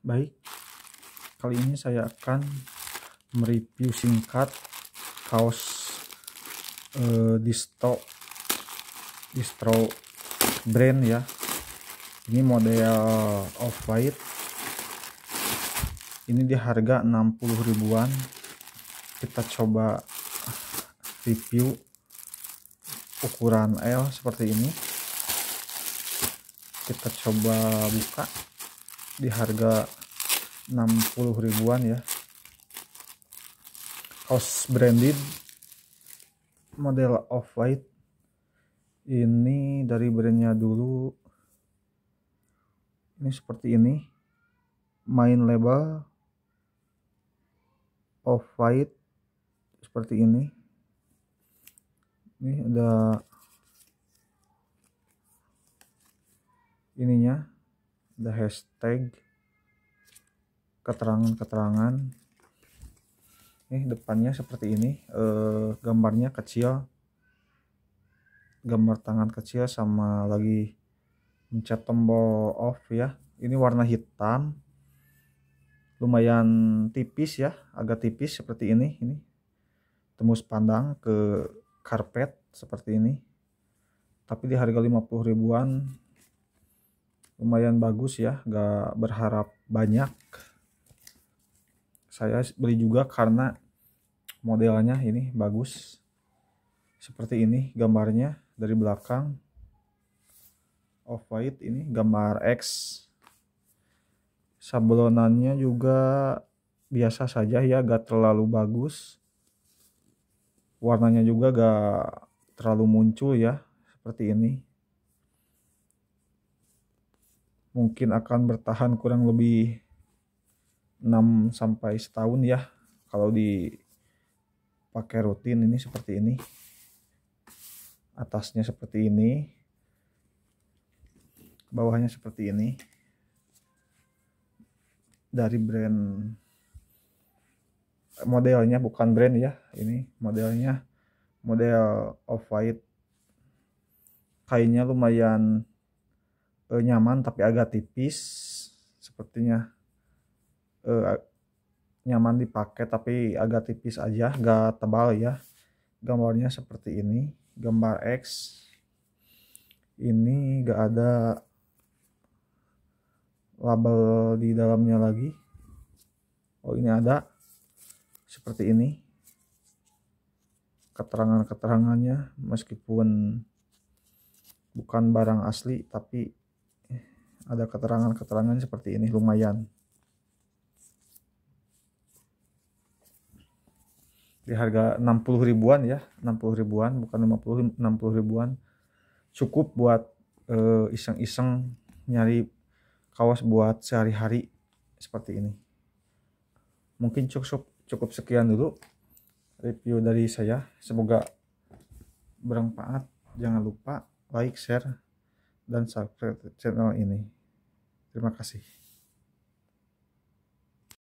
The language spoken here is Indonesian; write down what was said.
Baik, kali ini saya akan mereview singkat kaos uh, eh, distro distro brand ya. Ini model off white. Ini di harga 60 ribuan. Kita coba review ukuran L seperti ini. Kita coba buka di harga 60 ribuan ya kaos branded model off-white ini dari brandnya dulu ini seperti ini main label off-white seperti ini ini ada ininya the hashtag keterangan-keterangan nih eh, depannya seperti ini eh, gambarnya kecil gambar tangan kecil sama lagi mencet tombol off ya ini warna hitam lumayan tipis ya agak tipis seperti ini ini tembus pandang ke karpet seperti ini tapi di harga 50 ribuan lumayan bagus ya gak berharap banyak saya beli juga karena modelnya ini bagus seperti ini gambarnya dari belakang off white ini gambar X sablonannya juga biasa saja ya gak terlalu bagus warnanya juga gak terlalu muncul ya seperti ini mungkin akan bertahan kurang lebih 6 sampai setahun ya kalau dipakai rutin ini seperti ini atasnya seperti ini bawahnya seperti ini dari brand modelnya bukan brand ya ini modelnya model off white kainnya lumayan eh, nyaman tapi agak tipis sepertinya eh, nyaman dipakai tapi agak tipis aja gak tebal ya gambarnya seperti ini gambar X ini gak ada label di dalamnya lagi oh ini ada seperti ini keterangan-keterangannya meskipun bukan barang asli tapi ada keterangan-keterangan seperti ini lumayan di harga 60 ribuan ya 60 ribuan bukan 50 60 ribuan cukup buat eh, iseng-iseng nyari kawas buat sehari-hari seperti ini mungkin cukup cukup sekian dulu review dari saya semoga bermanfaat jangan lupa like share dan subscribe channel ini. Terima kasih.